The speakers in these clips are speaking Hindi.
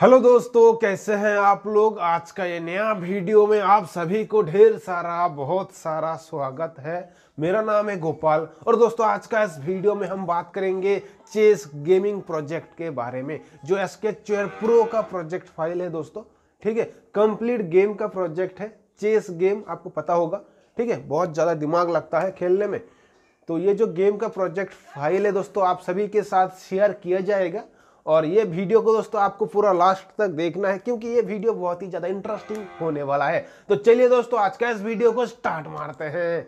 हेलो दोस्तों कैसे हैं आप लोग आज का ये नया वीडियो में आप सभी को ढेर सारा बहुत सारा स्वागत है मेरा नाम है गोपाल और दोस्तों आज का इस वीडियो में हम बात करेंगे चेस गेमिंग प्रोजेक्ट के बारे में जो एस चेयर प्रो का प्रोजेक्ट फाइल है दोस्तों ठीक है कंप्लीट गेम का प्रोजेक्ट है चेस गेम आपको पता होगा ठीक है बहुत ज़्यादा दिमाग लगता है खेलने में तो ये जो गेम का प्रोजेक्ट फाइल है दोस्तों आप सभी के साथ शेयर किया जाएगा और ये वीडियो को दोस्तों आपको पूरा लास्ट तक देखना है क्योंकि ये वीडियो बहुत ही ज़्यादा इंटरेस्टिंग होने वाला है तो चलिए दोस्तों आज का इस वीडियो को स्टार्ट मारते हैं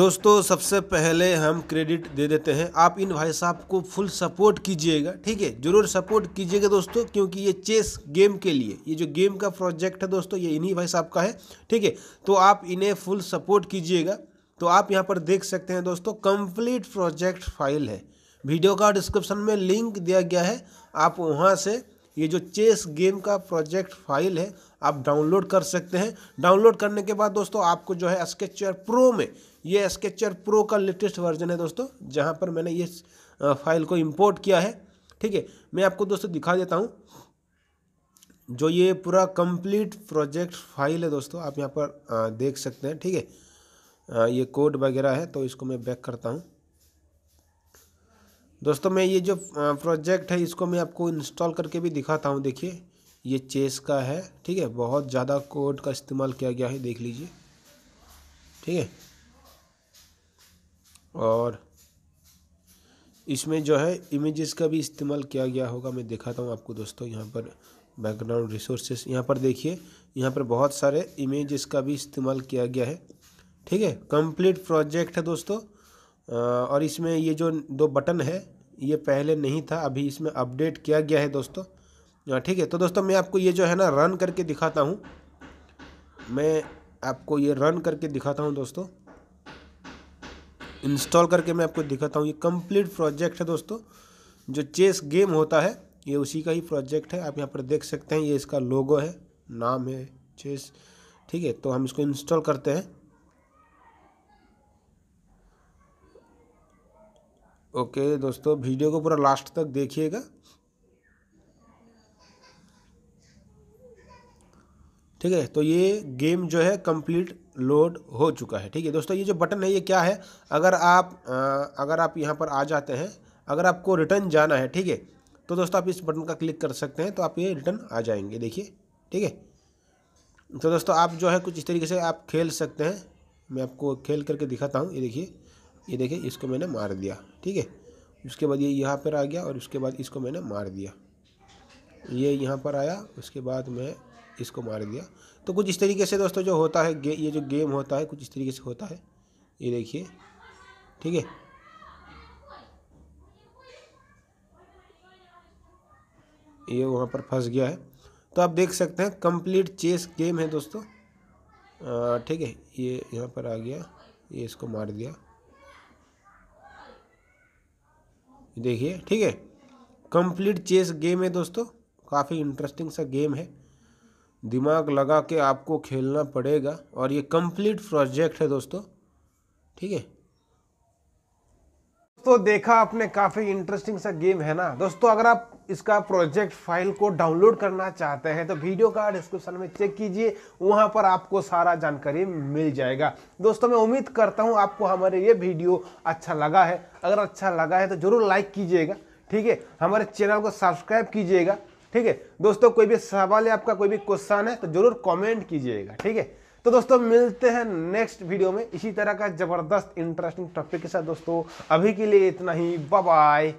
दोस्तों सबसे पहले हम क्रेडिट दे देते हैं आप इन भाई साहब को फुल सपोर्ट कीजिएगा ठीक है जरूर सपोर्ट कीजिएगा दोस्तों क्योंकि ये चेस गेम के लिए ये जो गेम का प्रोजेक्ट है दोस्तों ये इन्हीं भाई साहब का है ठीक है तो आप इन्हें फुल सपोर्ट कीजिएगा तो आप यहाँ पर देख सकते हैं दोस्तों कंप्लीट प्रोजेक्ट फाइल है वीडियो का डिस्क्रिप्शन में लिंक दिया गया है आप वहाँ से ये जो चेस गेम का प्रोजेक्ट फाइल है आप डाउनलोड कर सकते हैं डाउनलोड करने के बाद दोस्तों आपको जो है स्केचर प्रो में ये स्केचर प्रो का लेटेस्ट वर्जन है दोस्तों जहाँ पर मैंने ये फाइल को इम्पोर्ट किया है ठीक है मैं आपको दोस्तों दिखा देता हूँ जो ये पूरा कंप्लीट प्रोजेक्ट फाइल है दोस्तों आप यहाँ पर देख सकते हैं ठीक है ये कोड वगैरह है तो इसको मैं बैक करता हूँ दोस्तों मैं ये जो प्रोजेक्ट है इसको मैं आपको इंस्टॉल करके भी दिखाता हूँ देखिए ये चेस का है ठीक है बहुत ज़्यादा कोड का इस्तेमाल किया गया है देख लीजिए ठीक है और इसमें जो है इमेजेस का भी इस्तेमाल किया गया होगा मैं दिखाता हूँ आपको दोस्तों यहाँ पर बैकग्राउंड रिसोर्सेस यहाँ पर देखिए यहाँ पर बहुत सारे इमेजेस का भी इस्तेमाल किया गया है ठीक है कंप्लीट प्रोजेक्ट है दोस्तों और इसमें ये जो दो बटन है ये पहले नहीं था अभी इसमें अपडेट किया गया है दोस्तों ठीक है तो दोस्तों मैं आपको ये जो है ना रन करके दिखाता हूँ मैं आपको ये रन करके दिखाता हूँ दोस्तों इंस्टॉल करके मैं आपको दिखाता हूँ ये कंप्लीट प्रोजेक्ट है दोस्तों जो चेस गेम होता है ये उसी का ही प्रोजेक्ट है आप यहाँ पर देख सकते हैं ये इसका लोगो है नाम है चेस ठीक है तो हम इसको इंस्टॉल करते हैं ओके दोस्तों वीडियो को पूरा लास्ट तक देखिएगा ठीक है तो ये गेम जो है कंप्लीट लोड हो चुका है ठीक है दोस्तों ये जो बटन है ये क्या है अगर आप आ, अगर आप यहाँ पर आ जाते हैं अगर आपको रिटर्न जाना है ठीक है तो दोस्तों आप इस बटन का क्लिक कर सकते हैं तो आप ये रिटर्न आ जाएंगे देखिए ठीक है तो दोस्तों आप जो है कुछ इस तरीके से आप खेल सकते हैं मैं आपको खेल करके दिखाता हूँ ये देखिए ये देखें इसको मैंने मार दिया ठीक है उसके बाद ये यहाँ पर आ गया और उसके बाद इसको मैंने मार दिया ये यहाँ पर आया उसके बाद मैं इसको मार दिया तो कुछ इस तरीके से दोस्तों जो होता है ये जो गेम होता है कुछ इस तरीके से होता है ये देखिए ठीक है ये वहाँ पर फंस गया है तो आप देख सकते हैं कंप्लीट चेस गेम है दोस्तों ठीक है ये यहाँ पर आ गया ये इसको मार दिया देखिए ठीक है कंप्लीट चेस गेम है दोस्तों काफ़ी इंटरेस्टिंग सा गेम है दिमाग लगा के आपको खेलना पड़ेगा और ये कंप्लीट प्रोजेक्ट है दोस्तों ठीक है तो देखा आपने काफ़ी इंटरेस्टिंग सा गेम है ना दोस्तों अगर आप इसका प्रोजेक्ट फाइल को डाउनलोड करना चाहते हैं तो वीडियो का डिस्क्रिप्शन में चेक कीजिए वहां पर आपको सारा जानकारी मिल जाएगा दोस्तों मैं उम्मीद करता हूँ आपको हमारे ये वीडियो अच्छा लगा है अगर अच्छा लगा है तो ज़रूर लाइक कीजिएगा ठीक है हमारे चैनल को सब्सक्राइब कीजिएगा ठीक है दोस्तों कोई भी सवाल है आपका कोई भी क्वेश्चन है तो ज़रूर कॉमेंट कीजिएगा ठीक है तो दोस्तों मिलते हैं नेक्स्ट वीडियो में इसी तरह का ज़बरदस्त इंटरेस्टिंग टॉपिक के साथ दोस्तों अभी के लिए इतना ही बाय